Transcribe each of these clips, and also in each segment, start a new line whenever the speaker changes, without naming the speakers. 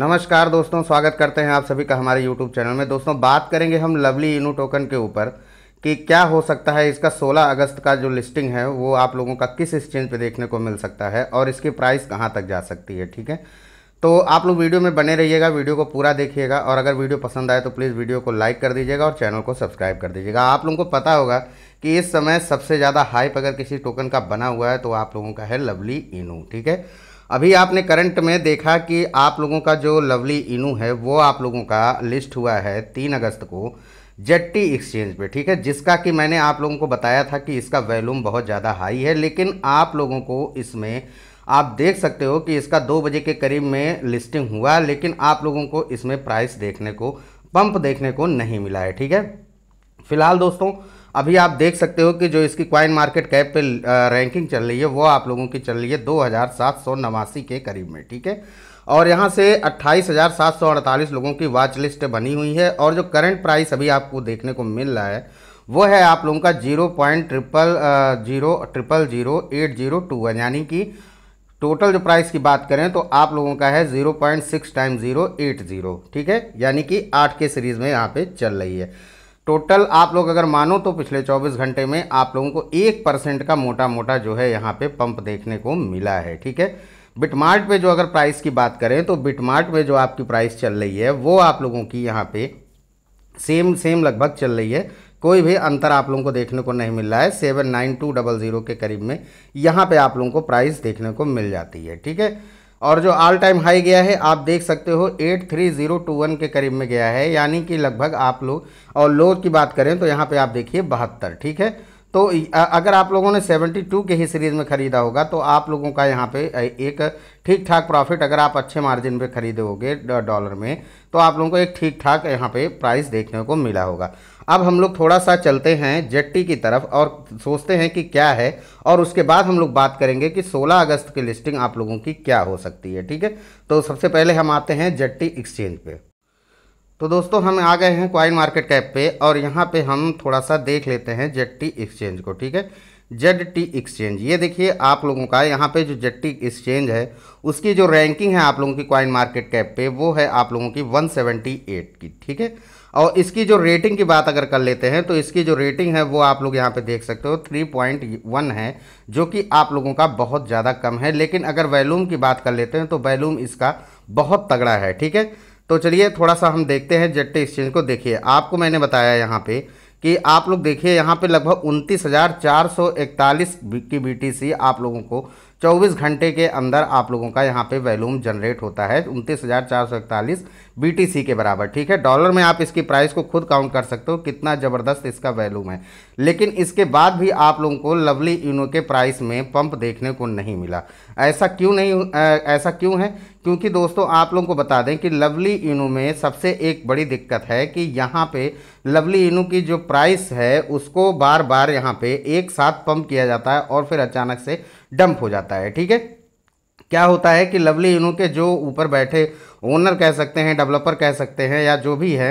नमस्कार दोस्तों स्वागत करते हैं आप सभी का हमारे यूट्यूब चैनल में दोस्तों बात करेंगे हम लवली इनू टोकन के ऊपर कि क्या हो सकता है इसका 16 अगस्त का जो लिस्टिंग है वो आप लोगों का किस एक्सचेंज पे देखने को मिल सकता है और इसकी प्राइस कहाँ तक जा सकती है ठीक है तो आप लोग वीडियो में बने रहिएगा वीडियो को पूरा देखिएगा और अगर वीडियो पसंद आए तो प्लीज़ वीडियो को लाइक कर दीजिएगा और चैनल को सब्सक्राइब कर दीजिएगा आप लोगों को पता होगा कि इस समय सबसे ज़्यादा हाइप अगर किसी टोकन का बना हुआ है तो आप लोगों का है लवली इनू ठीक है अभी आपने करंट में देखा कि आप लोगों का जो लवली इनू है वो आप लोगों का लिस्ट हुआ है तीन अगस्त को जेट्टी एक्सचेंज पे ठीक है जिसका कि मैंने आप लोगों को बताया था कि इसका वैल्यूम बहुत ज़्यादा हाई है लेकिन आप लोगों को इसमें आप देख सकते हो कि इसका दो बजे के करीब में लिस्टिंग हुआ लेकिन आप लोगों को इसमें प्राइस देखने को पंप देखने को नहीं मिला है ठीक है फिलहाल दोस्तों अभी आप देख सकते हो कि जो इसकी क्वाइन मार्केट कैप पे रैंकिंग चल रही है वो आप लोगों की चल रही है दो के करीब में ठीक है और यहाँ से 28,748 लोगों की वाच लिस्ट बनी हुई है और जो करंट प्राइस अभी आपको देखने को मिल रहा है वो है आप लोगों का zero point triple zero triple zero eight zero two one यानी कि टोटल जो प्राइस की बात करें तो आप लोगों का है zero point six time zero eight zero ठीक है यानी कि आठ के सीरीज़ में यहाँ पे चल रही है टोटल आप लोग अगर मानो तो पिछले 24 घंटे में आप लोगों को एक परसेंट का मोटा मोटा जो है यहाँ पे पंप देखने को मिला है ठीक है बिटमार्ट पे जो अगर प्राइस की बात करें तो बिटमार्ट पे जो आपकी प्राइस चल रही है वो आप लोगों की यहाँ पे सेम सेम लगभग चल रही है कोई भी अंतर आप लोगों को देखने को नहीं मिल रहा है seven nine two double zero के करीब में यहाँ पे आप लोगों को प्राइस देखने को मिल जाती है ठीक है और जो ऑल टाइम हाई गया है आप देख सकते हो 83021 के करीब में गया है यानी कि लगभग आप लोग और लो की बात करें तो यहाँ पे आप देखिए बहत्तर ठीक है तो अगर आप लोगों ने 72 के ही सीरीज़ में ख़रीदा होगा तो आप लोगों का यहाँ पे एक ठीक ठाक प्रॉफिट अगर आप अच्छे मार्जिन पे खरीदोगे डॉलर में तो आप लोगों को एक ठीक ठाक यहाँ पे प्राइस देखने को मिला होगा अब हम लोग थोड़ा सा चलते हैं जेट्टी की तरफ और सोचते हैं कि क्या है और उसके बाद हम लोग बात करेंगे कि सोलह अगस्त की लिस्टिंग आप लोगों की क्या हो सकती है ठीक है तो सबसे पहले हम आते हैं जेट्टी एक्सचेंज पर तो दोस्तों हम आ गए हैं क्वाइन मार्केट कैप पे और यहाँ पे हम थोड़ा सा देख लेते हैं जेड टी एक्सचेंज को ठीक है जेड टी एक्सचेंज ये देखिए आप लोगों का यहाँ पे जो जेड टी एक्सचेंज है उसकी जो रैंकिंग है आप लोगों की क्वाइन मार्केट कैप पे वो है आप लोगों की 178 की ठीक है और इसकी जो रेटिंग की बात अगर कर लेते हैं तो इसकी जो रेटिंग है वो आप लोग यहाँ पे देख सकते हो 3.1 है जो कि आप लोगों का बहुत ज़्यादा कम है लेकिन अगर वैलूम की बात कर लेते हैं तो वैलूम इसका बहुत तगड़ा है ठीक है तो चलिए थोड़ा सा हम देखते हैं जेट एक्सचेंज को देखिए आपको मैंने बताया यहाँ पे कि आप लोग देखिए यहाँ पे लगभग उनतीस हज़ार चार सौ इकतालीस की बी आप लोगों को 24 घंटे के अंदर आप लोगों का यहाँ पे वैल्यूम जनरेट होता है उनतीस हज़ार चार सौ इकतालीस बीटीसी के बराबर ठीक है डॉलर में आप इसकी प्राइस को खुद काउंट कर सकते हो कितना ज़बरदस्त इसका वैल्यूम है लेकिन इसके बाद भी आप लोगों को लवली यूनो के प्राइस में पंप देखने को नहीं मिला ऐसा क्यों नहीं ऐसा क्यों है क्योंकि दोस्तों आप लोगों को बता दें कि लवली इनू में सबसे एक बड़ी दिक्कत है कि यहाँ पे लवली इनू की जो प्राइस है उसको बार बार यहाँ पे एक साथ पंप किया जाता है और फिर अचानक से डंप हो जाता है ठीक है क्या होता है कि लवली इनू के जो ऊपर बैठे ओनर कह सकते हैं डेवलपर कह सकते हैं या जो भी है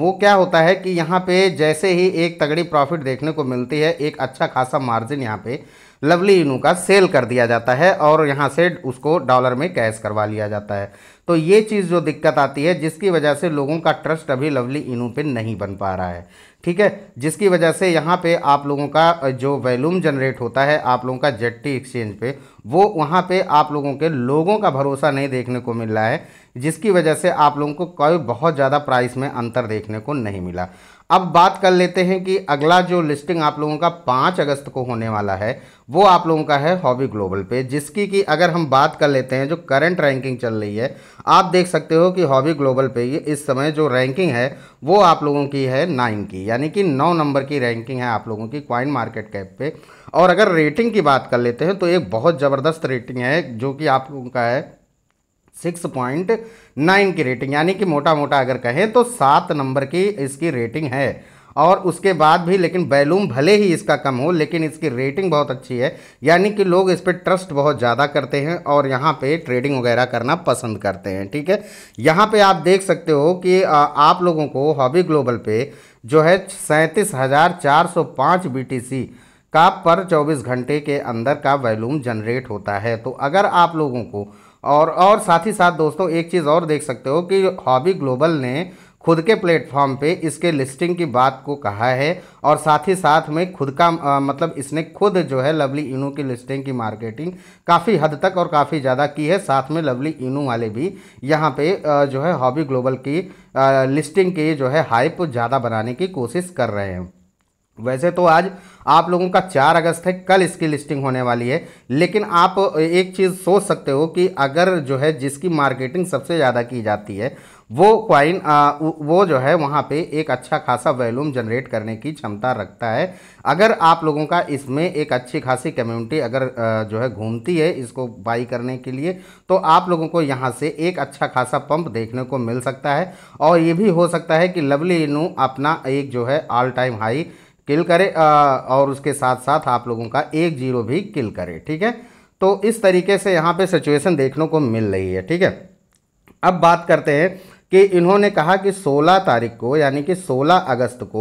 वो क्या होता है कि यहाँ पे जैसे ही एक तगड़ी प्रॉफिट देखने को मिलती है एक अच्छा खासा मार्जिन यहाँ पे लवली इनू का सेल कर दिया जाता है और यहाँ से उसको डॉलर में कैश करवा लिया जाता है तो ये चीज़ जो दिक्कत आती है जिसकी वजह से लोगों का ट्रस्ट अभी लवली इनू पे नहीं बन पा रहा है ठीक है जिसकी वजह से यहाँ पे आप लोगों का जो वैल्यूम जनरेट होता है आप लोगों का जेट्टी एक्सचेंज पे वो वहाँ पे आप लोगों के लोगों का भरोसा नहीं देखने को मिल रहा है जिसकी वजह से आप लोगों को कोई बहुत ज़्यादा प्राइस में अंतर देखने को नहीं मिला अब बात कर लेते हैं कि अगला जो लिस्टिंग आप लोगों का पाँच अगस्त को होने वाला है वो आप लोगों का है हॉबी ग्लोबल पे जिसकी कि अगर हम बात कर लेते हैं जो करंट रैंकिंग चल रही है आप देख सकते हो कि हॉबी ग्लोबल पे इस समय जो रैंकिंग है वो आप लोगों की है नाइन की यानी कि नौ नंबर की रैंकिंग है आप लोगों की क्वाइन मार्केट कैप पे और अगर रेटिंग की बात कर लेते हैं तो एक बहुत ज़बरदस्त रेटिंग है जो कि आप लोगों का है सिक्स पॉइंट नाइन की रेटिंग यानी कि मोटा मोटा अगर कहें तो सात नंबर की इसकी रेटिंग है और उसके बाद भी लेकिन बैलूम भले ही इसका कम हो लेकिन इसकी रेटिंग बहुत अच्छी है यानी कि लोग इस पर ट्रस्ट बहुत ज़्यादा करते हैं और यहाँ पे ट्रेडिंग वगैरह करना पसंद करते हैं ठीक है यहाँ पे आप देख सकते हो कि आप लोगों को हॉबी ग्लोबल पे जो है सैंतीस हज़ार चार सौ पाँच बी टी सी का पर चौबीस घंटे के अंदर का वैलूम जनरेट होता है तो अगर आप लोगों को और और साथ ही साथ दोस्तों एक चीज़ और देख सकते हो कि हॉबी ग्लोबल ने खुद के प्लेटफॉर्म पे इसके लिस्टिंग की बात को कहा है और साथ ही साथ में खुद का आ, मतलब इसने खुद जो है लवली इनू की लिस्टिंग की मार्केटिंग काफ़ी हद तक और काफ़ी ज़्यादा की है साथ में लवली इनू वाले भी यहाँ पे आ, जो है हॉबी ग्लोबल की आ, लिस्टिंग की जो है हाइप ज़्यादा बनाने की कोशिश कर रहे हैं वैसे तो आज आप लोगों का चार अगस्त है कल इसकी लिस्टिंग होने वाली है लेकिन आप एक चीज़ सोच सकते हो कि अगर जो है जिसकी मार्केटिंग सबसे ज़्यादा की जाती है वो क्वाइन वो जो है वहाँ पे एक अच्छा खासा वैल्यूम जनरेट करने की क्षमता रखता है अगर आप लोगों का इसमें एक अच्छी खासी कम्युनिटी अगर जो है घूमती है इसको बाई करने के लिए तो आप लोगों को यहाँ से एक अच्छा खासा पंप देखने को मिल सकता है और ये भी हो सकता है कि लवली इनू अपना एक जो है ऑल टाइम हाई किल करे और उसके साथ साथ आप लोगों का एक जीरो भी किल करे ठीक है तो इस तरीके से यहाँ पे सिचुएशन देखने को मिल रही है ठीक है अब बात करते हैं कि इन्होंने कहा कि 16 तारीख को यानी कि 16 अगस्त को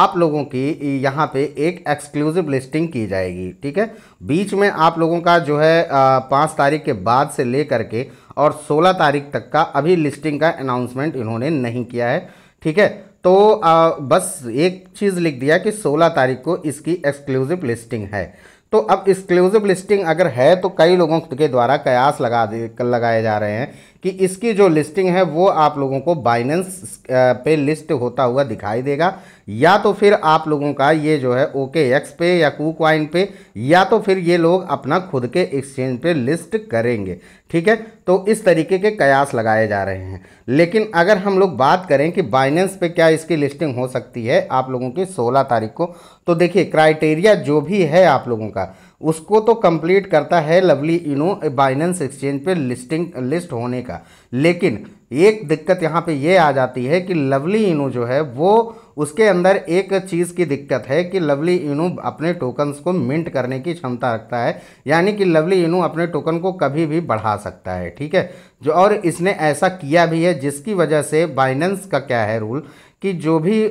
आप लोगों की यहाँ पे एक एक्सक्लूसिव लिस्टिंग की जाएगी ठीक है बीच में आप लोगों का जो है पाँच तारीख के बाद से ले करके और सोलह तारीख तक का अभी लिस्टिंग का अनाउंसमेंट इन्होंने नहीं किया है ठीक है तो आ, बस एक चीज़ लिख दिया कि 16 तारीख को इसकी एक्सक्लूसिव लिस्टिंग है तो अब एक्सक्लूसिव लिस्टिंग अगर है तो कई लोगों के द्वारा कयास लगा लगाए जा रहे हैं कि इसकी जो लिस्टिंग है वो आप लोगों को बाइनेंस पे लिस्ट होता हुआ दिखाई देगा या तो फिर आप लोगों का ये जो है ओके एक्स पे या कू क्वाइन पे या तो फिर ये लोग अपना खुद के एक्सचेंज पे लिस्ट करेंगे ठीक है तो इस तरीके के कयास लगाए जा रहे हैं लेकिन अगर हम लोग बात करें कि बाइनेंस पे क्या इसकी लिस्टिंग हो सकती है आप लोगों की सोलह तारीख को तो देखिए क्राइटेरिया जो भी है आप लोगों का का उसको तो कंप्लीट करता है लवली इनो बाइनेंस एक्सचेंज पे लिस्टिंग लिस्ट होने का लेकिन एक दिक्कत यहाँ पे ये आ जाती है कि लवली इनो जो है वो उसके अंदर एक चीज़ की दिक्कत है कि लवली इनू अपने टोकन्स को मिंट करने की क्षमता रखता है यानी कि लवली इनू अपने टोकन को कभी भी बढ़ा सकता है ठीक है जो और इसने ऐसा किया भी है जिसकी वजह से बाइनेंस का क्या है रूल कि जो भी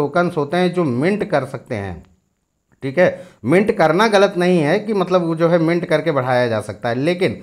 टोकन्स होते हैं जो मिंट कर सकते हैं ठीक है मिंट करना गलत नहीं है कि मतलब वो जो है मिंट करके बढ़ाया जा सकता है लेकिन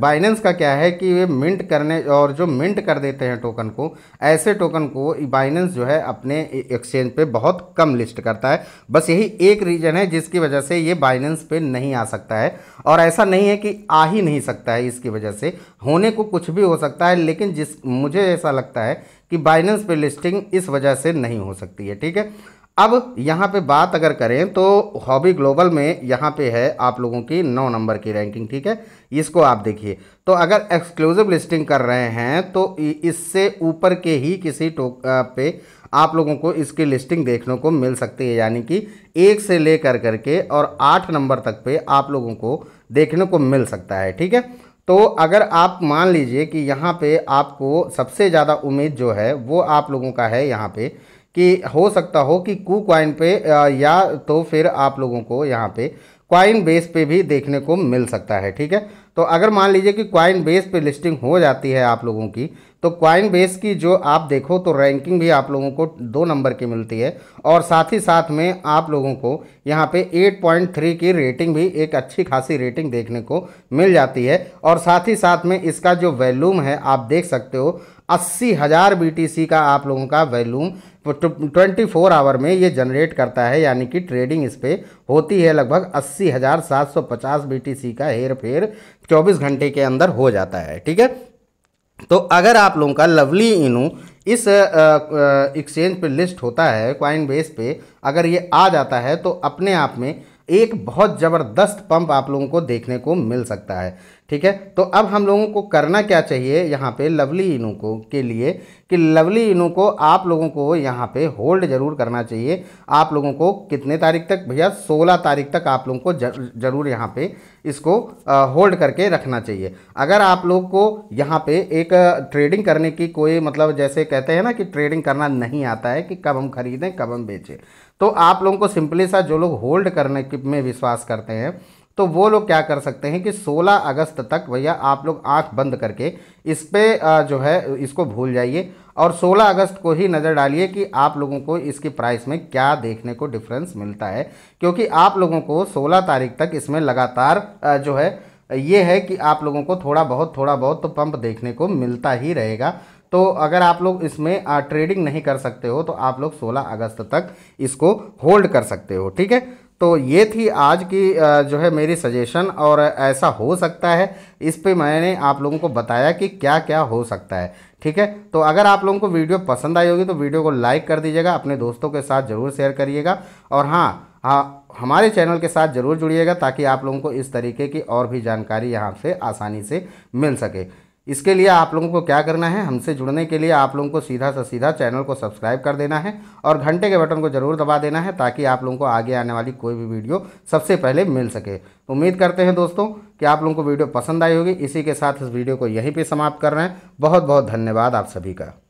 बाइनेंस का क्या है कि वे मिंट करने और जो मिंट कर देते हैं टोकन को ऐसे टोकन को बाइनेंस जो है अपने एक्सचेंज पे बहुत कम लिस्ट करता है बस यही एक रीज़न है जिसकी वजह से ये बाइनेंस पे नहीं आ सकता है और ऐसा नहीं है कि आ ही नहीं सकता है इसकी वजह से होने को कुछ भी हो सकता है लेकिन जिस मुझे ऐसा लगता है कि बाइनेंस पे लिस्टिंग इस वजह से नहीं हो सकती है ठीक है अब यहाँ पे बात अगर करें तो हॉबी ग्लोबल में यहाँ पे है आप लोगों की नौ नंबर की रैंकिंग ठीक है इसको आप देखिए तो अगर एक्सक्लूसिव लिस्टिंग कर रहे हैं तो इससे ऊपर के ही किसी टोक पे आप लोगों को इसकी लिस्टिंग देखने को मिल सकती है यानी कि एक से ले कर करके और आठ नंबर तक पे आप लोगों को देखने को मिल सकता है ठीक है तो अगर आप मान लीजिए कि यहाँ पे आपको सबसे ज़्यादा उम्मीद जो है वो आप लोगों का है यहाँ पे कि हो सकता हो कि कू क्वाइन पे या तो फिर आप लोगों को यहाँ पे क्वाइन बेस पे भी देखने को मिल सकता है ठीक है तो अगर मान लीजिए कि क्वाइन बेस पे लिस्टिंग हो जाती है आप लोगों की तो क्वाइन बेस की जो आप देखो तो रैंकिंग भी आप लोगों को दो नंबर की मिलती है और साथ ही साथ में आप लोगों को यहाँ पे 8.3 की रेटिंग भी एक अच्छी खासी रेटिंग देखने को मिल जाती है और साथ ही साथ में इसका जो वैल्यूम है आप देख सकते हो अस्सी हज़ार बी का आप लोगों का वैल्यूम ट्वेंटी फोर आवर में ये जनरेट करता है यानी कि ट्रेडिंग इस पर होती है लगभग अस्सी हज़ार सात सौ पचास बी का हेर फेर चौबीस घंटे के अंदर हो जाता है ठीक है तो अगर आप लोगों का लवली इनू इस एक्सचेंज पे लिस्ट होता है क्वाइन बेस पे अगर ये आ जाता है तो अपने आप में एक बहुत ज़बरदस्त पंप आप लोगों को देखने को मिल सकता है ठीक है तो अब हम लोगों को करना क्या चाहिए यहाँ पे लवली इनू को के लिए कि लवली इनू को आप लोगों को यहाँ पे होल्ड जरूर करना चाहिए आप लोगों को कितने तारीख तक भैया 16 तारीख तक आप लोगों को ज़रूर यहाँ पे इसको होल्ड करके रखना चाहिए अगर आप लोग को यहाँ पे एक ट्रेडिंग करने की कोई मतलब जैसे कहते हैं ना कि ट्रेडिंग करना नहीं आता है कि कब हम खरीदें कब हम बेचें तो आप लोगों को सिंपली सा जो लोग होल्ड करने में विश्वास करते हैं तो वो लोग क्या कर सकते हैं कि 16 अगस्त तक भैया आप लोग आंख बंद करके इस पर जो है इसको भूल जाइए और 16 अगस्त को ही नज़र डालिए कि आप लोगों को इसकी प्राइस में क्या देखने को डिफरेंस मिलता है क्योंकि आप लोगों को 16 तारीख तक इसमें लगातार जो है ये है कि आप लोगों को थोड़ा बहुत थोड़ा बहुत तो पंप देखने को मिलता ही रहेगा तो अगर आप लोग इसमें ट्रेडिंग नहीं कर सकते हो तो आप लोग सोलह अगस्त तक इसको होल्ड कर सकते हो ठीक है तो ये थी आज की जो है मेरी सजेशन और ऐसा हो सकता है इस पे मैंने आप लोगों को बताया कि क्या क्या हो सकता है ठीक है तो अगर आप लोगों को वीडियो पसंद आई होगी तो वीडियो को लाइक कर दीजिएगा अपने दोस्तों के साथ ज़रूर शेयर करिएगा और हाँ हाँ हमारे चैनल के साथ ज़रूर जुड़िएगा ताकि आप लोगों को इस तरीके की और भी जानकारी यहाँ से आसानी से मिल सके इसके लिए आप लोगों को क्या करना है हमसे जुड़ने के लिए आप लोगों को सीधा सा सीधा चैनल को सब्सक्राइब कर देना है और घंटे के बटन को ज़रूर दबा देना है ताकि आप लोगों को आगे आने वाली कोई भी वीडियो सबसे पहले मिल सके उम्मीद करते हैं दोस्तों कि आप लोगों को वीडियो पसंद आई होगी इसी के साथ इस वीडियो को यहीं पर समाप्त कर रहे हैं बहुत बहुत धन्यवाद आप सभी का